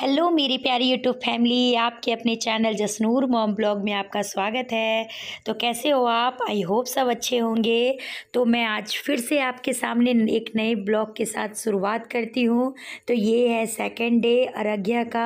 hello मेरी प्यारी YouTube family आपके अपने चैनल जसनूर मॉम ब्लॉग में आपका स्वागत है तो कैसे हो आप आई होप सब अच्छे होंगे तो मैं आज फिर से आपके सामने एक नए ब्लॉग के साथ शुरुआत करती हूँ तो ये है सेकंड डे अरघ्या का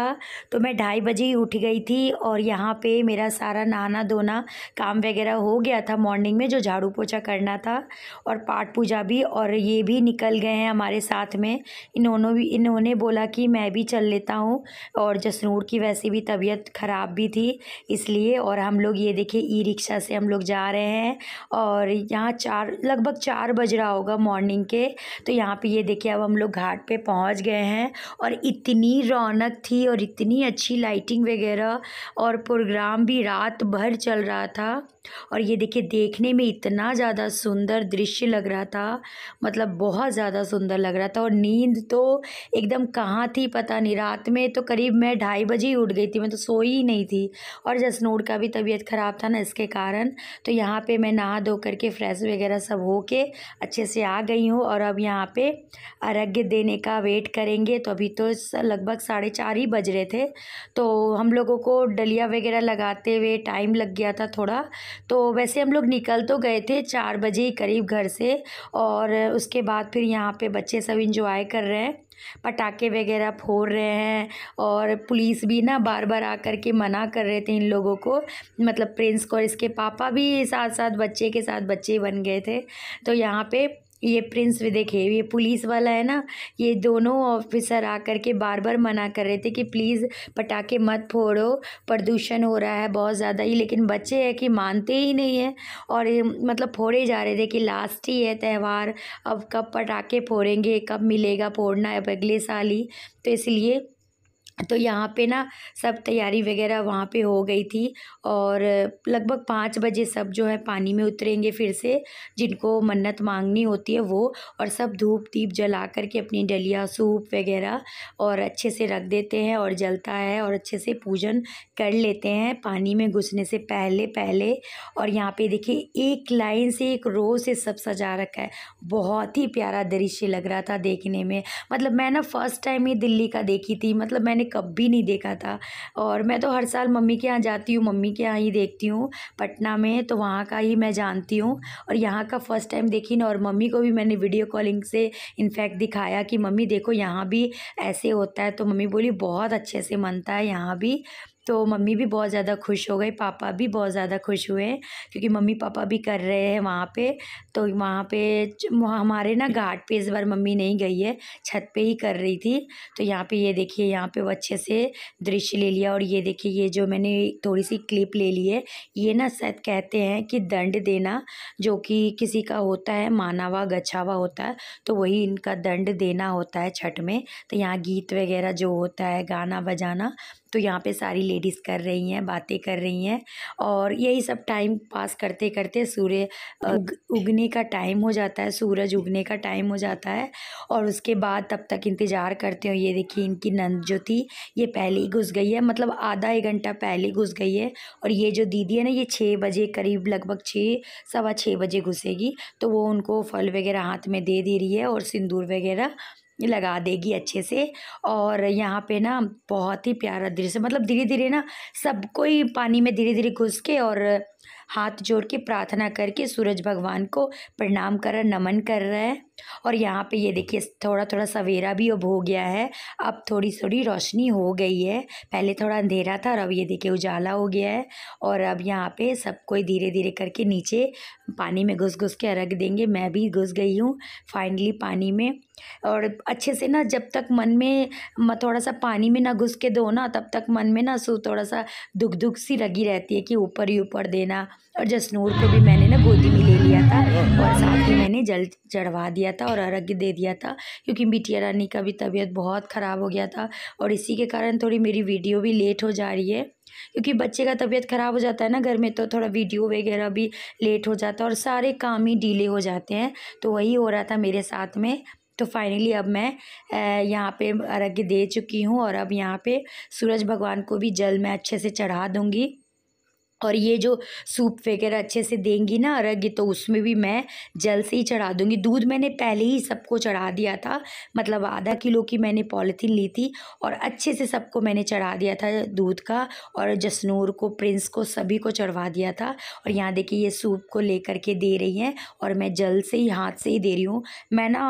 तो मैं ढाई बजे ही उठ गई थी और यहाँ पे मेरा सारा नहाना धोना काम वगैरह हो गया था मॉर्निंग में जो झाड़ू पोछा करना था और पाठ पूजा भी और ये भी निकल गए हैं हमारे साथ में इन्होंने भी इन्होंने बोला कि मैं भी चल लेता हूँ और जसनूर की वैसे भी तबीयत ख़राब भी थी इसलिए और हम लोग ये देखिए ई रिक्शा से हम लोग जा रहे हैं और यहाँ चार लगभग चार बज रहा होगा मॉर्निंग के तो यहाँ पे ये देखिए अब हम लोग घाट पे पहुँच गए हैं और इतनी रौनक थी और इतनी अच्छी लाइटिंग वगैरह और प्रोग्राम भी रात भर चल रहा था और ये देखिए देखने में इतना ज़्यादा सुंदर दृश्य लग रहा था मतलब बहुत ज़्यादा सुंदर लग रहा था और नींद तो एकदम कहाँ थी पता नहीं रात में तो करीब मैं ढाई बजे ही उठ गई थी मैं तो सोई ही नहीं थी और जसनोड का भी तबीयत ख़राब था ना इसके कारण तो यहाँ पे मैं नहा धो करके फ्रेश वगैरह सब हो के अच्छे से आ गई हूँ और अब यहाँ पर अर्घ्य देने का वेट करेंगे तो अभी तो लगभग साढ़े चार ही बज रहे थे तो हम लोगों को डलिया वगैरह लगाते हुए टाइम लग गया था थोड़ा तो वैसे हम लोग निकल तो गए थे चार बजे ही करीब घर से और उसके बाद फिर यहाँ पे बच्चे सब इंजॉय कर रहे हैं पटाखे वगैरह फोड़ रहे हैं और पुलिस भी ना बार बार आकर के मना कर रहे थे इन लोगों को मतलब प्रिंस को और इसके पापा भी साथ साथ बच्चे के साथ बच्चे बन गए थे तो यहाँ पे ये प्रिंस भी देखे ये पुलिस वाला है ना ये दोनों ऑफिसर आकर के बार बार मना कर रहे थे कि प्लीज़ पटाखे मत फोड़ो प्रदूषण हो रहा है बहुत ज़्यादा ही लेकिन बच्चे है कि मानते ही नहीं हैं और मतलब फोड़े जा रहे थे कि लास्ट ही है त्यौहार अब कब पटाखे फोड़ेंगे कब मिलेगा फोड़ना अब अगले साल ही तो इसलिए तो यहाँ पे ना सब तैयारी वगैरह वहाँ पे हो गई थी और लगभग पाँच बजे सब जो है पानी में उतरेंगे फिर से जिनको मन्नत मांगनी होती है वो और सब धूप दीप जला करके अपनी डलिया सूप वगैरह और अच्छे से रख देते हैं और जलता है और अच्छे से पूजन कर लेते हैं पानी में घुसने से पहले पहले और यहाँ पे देखिए एक लाइन से एक रो से सब सजा रखा है बहुत ही प्यारा दृश्य लग रहा था देखने में मतलब मैं ना फ़र्स्ट टाइम ही दिल्ली का देखी थी मतलब मैंने कभी नहीं देखा था और मैं तो हर साल मम्मी के यहाँ जाती हूँ मम्मी के यहाँ ही देखती हूँ पटना में तो वहाँ का ही मैं जानती हूँ और यहाँ का फ़र्स्ट टाइम देखी ना और मम्मी को भी मैंने वीडियो कॉलिंग से इनफैक्ट दिखाया कि मम्मी देखो यहाँ भी ऐसे होता है तो मम्मी बोली बहुत अच्छे से मनता है यहाँ भी तो मम्मी भी बहुत ज़्यादा खुश हो गए पापा भी बहुत ज़्यादा खुश हुए क्योंकि मम्मी पापा भी कर रहे हैं वहाँ पे तो वहाँ पे हमारे ना घाट पे इस बार मम्मी नहीं गई है छत पे ही कर रही थी तो यहाँ पे ये देखिए यहाँ पे वो अच्छे से दृश्य ले लिया और ये देखिए ये जो मैंने थोड़ी सी क्लिप ले ली है ये ना शायद कहते हैं कि दंड देना जो कि किसी का होता है मानावा गछावा होता है तो वही इनका दंड देना होता है छठ में तो यहाँ गीत वगैरह जो होता है गाना बजाना तो यहाँ पे सारी लेडीज़ कर रही हैं बातें कर रही हैं और यही सब टाइम पास करते करते सूर्य उगने का टाइम हो जाता है सूरज उगने का टाइम हो जाता है और उसके बाद तब तक इंतज़ार करते हो ये देखिए इनकी नंद जो थी ये पहले ही घुस गई है मतलब आधा एक घंटा पहले घुस गई है और ये जो दीदी है ना ये छः बजे करीब लगभग छः सवा छः बजे घुसेगी तो वो उनको फल वगैरह हाथ में दे दे रही है और सिंदूर वगैरह लगा देगी अच्छे से और यहाँ पे ना बहुत ही प्यारा दृश्य मतलब धीरे धीरे ना सब कोई पानी में धीरे धीरे घुस के और हाथ जोड़ के प्रार्थना करके सूरज भगवान को प्रणाम कर रहा नमन कर रहा है और यहाँ पे ये देखिए थोड़ा थोड़ा सवेरा भी अब हो गया है अब थोड़ी थोड़ी रोशनी हो गई है पहले थोड़ा अंधेरा था और अब ये देखिए उजाला हो गया है और अब यहाँ पे सब कोई धीरे धीरे करके नीचे पानी में घुस घुस के रख देंगे मैं भी घुस गई हूँ फाइनली पानी में और अच्छे से ना जब तक मन में थोड़ा सा पानी में ना घुस के दो ना तब तक मन में ना सो थोड़ा सा दुख दुख सी लगी रहती है कि ऊपर ही ऊपर देना और जसनूर को भी मैंने ना गोदी में ले लिया था और साथ ही मैंने जल चढ़वा दिया था और अर्घ्य दे दिया था क्योंकि बिटिया रानी का भी तबीयत बहुत ख़राब हो गया था और इसी के कारण थोड़ी मेरी वीडियो भी लेट हो जा रही है क्योंकि बच्चे का तबीयत ख़राब हो जाता है ना घर में तो थोड़ा वीडियो वगैरह भी लेट हो जाता है और सारे काम ही डीले हो जाते हैं तो वही हो रहा था मेरे साथ में तो फाइनली अब मैं यहाँ पे अर्घ्य दे चुकी हूँ और अब यहाँ पे सूरज भगवान को भी जल मैं अच्छे से चढ़ा दूँगी और ये जो सूप वगैरह अच्छे से देंगी ना अर्घ्य तो उसमें भी मैं जल से ही चढ़ा दूंगी दूध मैंने पहले ही सबको चढ़ा दिया था मतलब आधा किलो की मैंने पॉलिथीन ली थी और अच्छे से सबको मैंने चढ़ा दिया था दूध का और जसनूर को प्रिंस को सभी को चढ़वा दिया था और यहाँ देखिए ये सूप को ले के दे रही हैं और मैं जल से ही हाथ से ही दे रही हूँ मैं ना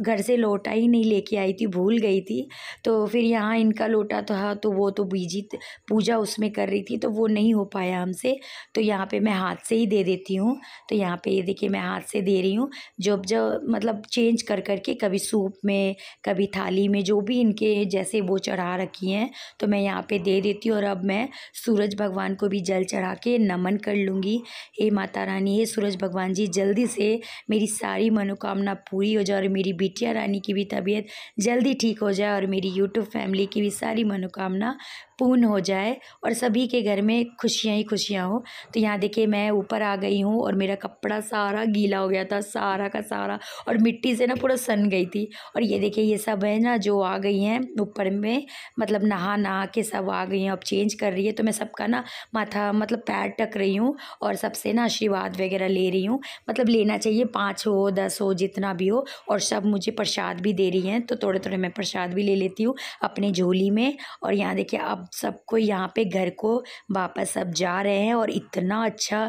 घर से लोटा ही नहीं लेके आई थी भूल गई थी तो फिर यहाँ इनका लोटा था तो वो तो बीजी पूजा उसमें कर रही थी तो वो नहीं हो पाया आराम से तो यहाँ पे मैं हाथ से ही दे देती हूँ तो यहाँ पे ये देखिए मैं हाथ से दे रही हूँ जब जब मतलब चेंज कर कर के कभी सूप में कभी थाली में जो भी इनके जैसे वो चढ़ा रखी हैं तो मैं यहाँ पे दे देती हूँ और अब मैं सूरज भगवान को भी जल चढ़ा के नमन कर लूँगी हे माता रानी हे सूरज भगवान जी जल्दी से मेरी सारी मनोकामना पूरी हो जाए और मेरी बिटिया रानी की भी तबीयत जल्दी ठीक हो जाए और मेरी यूट्यूब फैमिली की भी सारी मनोकामना पूर्ण हो जाए और सभी के घर में खुशियाँ ही खुशियाँ हो तो यहाँ देखिए मैं ऊपर आ गई हूँ और मेरा कपड़ा सारा गीला हो गया था सारा का सारा और मिट्टी से ना पूरा सन गई थी और ये देखिए ये सब है ना जो आ गई हैं ऊपर में मतलब नहा नहा के सब आ गई हैं अब चेंज कर रही है तो मैं सबका ना माथा मतलब पैर टक रही हूँ और सबसे ना आशीर्वाद वगैरह ले रही हूँ मतलब लेना चाहिए पाँच हो दस हो जितना भी हो और सब मुझे प्रसाद भी दे रही हैं तो थोड़े थोड़े मैं प्रसाद भी ले लेती हूँ अपने झोली में और यहाँ देखिए अब आप सबको यहाँ पे घर को वापस अब जा रहे हैं और इतना अच्छा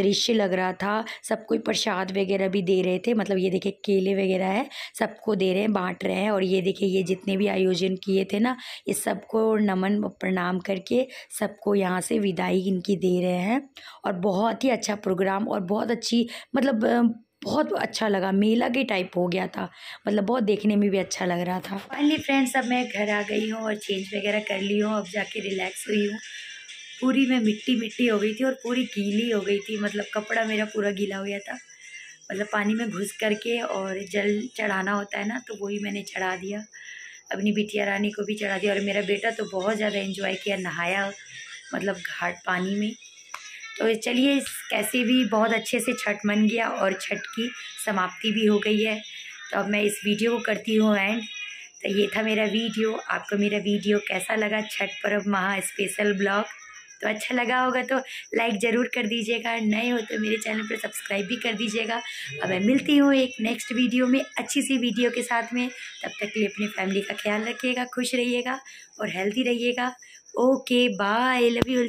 दृश्य लग रहा था सब कोई प्रसाद वगैरह भी दे रहे थे मतलब ये देखिए केले वगैरह है सबको दे रहे हैं बांट रहे हैं और ये देखिए ये जितने भी आयोजन किए थे ना ये सबको नमन प्रणाम करके सबको यहाँ से विदाई इनकी दे रहे हैं और बहुत ही अच्छा प्रोग्राम और बहुत अच्छी मतलब बहुत अच्छा लगा मेला के टाइप हो गया था मतलब बहुत देखने में भी अच्छा लग रहा था फाइनली फ्रेंड्स अब मैं घर आ गई हूँ और चेंज वगैरह कर ली हूँ अब जाके रिलैक्स हुई हूँ पूरी मैं मिट्टी मिट्टी हो गई थी और पूरी गीली हो गई थी मतलब कपड़ा मेरा पूरा गीला हो गया था मतलब पानी में घुस करके और जल चढ़ाना होता है ना तो वही मैंने चढ़ा दिया अपनी बिटिया रानी को भी चढ़ा दिया और मेरा बेटा तो बहुत ज़्यादा इन्जॉय किया नहाया मतलब घाट पानी में तो चलिए इस कैसे भी बहुत अच्छे से छठ मन गया और छठ की समाप्ति भी हो गई है तो अब मैं इस वीडियो को करती हूँ एंड तो ये था मेरा वीडियो आपको मेरा वीडियो कैसा लगा छठ पर्व महा स्पेशल ब्लॉग तो अच्छा लगा होगा तो लाइक ज़रूर कर दीजिएगा नए हो तो मेरे चैनल पर सब्सक्राइब भी कर दीजिएगा अब मैं मिलती हूँ एक नेक्स्ट वीडियो में अच्छी सी वीडियो के साथ में तब तक के लिए अपनी फैमिली का ख्याल रखिएगा खुश रहिएगा और हेल्दी रहिएगा ओके बाय लव यू